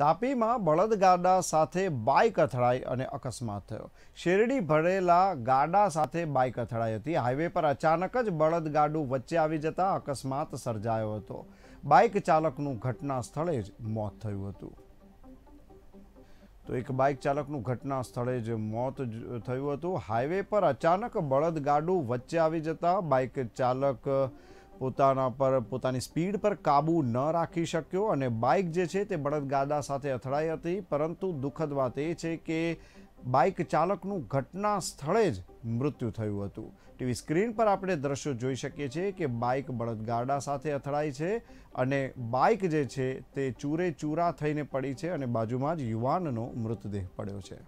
તાપીમાં બળદગાડા સાથે બાઇક અથડાઈ અને અકસ્માત થયો શેરડી ભરેલા ગાડા સાથે બાઇક અથડાઈ હતી હાઈવે પર અચાનક જ બળદગાડું વચ્ચે આવી જતા અકસ્માત સર્જાયો હતો બાઇક ચાલકનું ઘટના સ્થળે જ મોત થયું હતું તો એક બાઇક ચાલકનું ઘટના સ્થળે જ મોત થયું હતું હાઈવે પર અચાનક બળદગાડું વચ્ચે આવી જતા બાઇક ચાલક પોતાના પર પોતાની સ્પીડ પર કાબૂ ન રાખી શક્યો અને બાઇક જે છે તે બળદગાડા સાથે અથડાઈ હતી પરંતુ દુઃખદ વાત એ છે કે બાઇક ચાલકનું ઘટના સ્થળે જ મૃત્યુ થયું હતું ટીવી સ્ક્રીન પર આપણે દ્રશ્યો જોઈ શકીએ છીએ કે બાઇક બળદગાડા સાથે અથડાઈ છે અને બાઇક જે છે તે ચૂરે ચૂરા થઈને પડી છે અને બાજુમાં જ યુવાનનો મૃતદેહ પડ્યો છે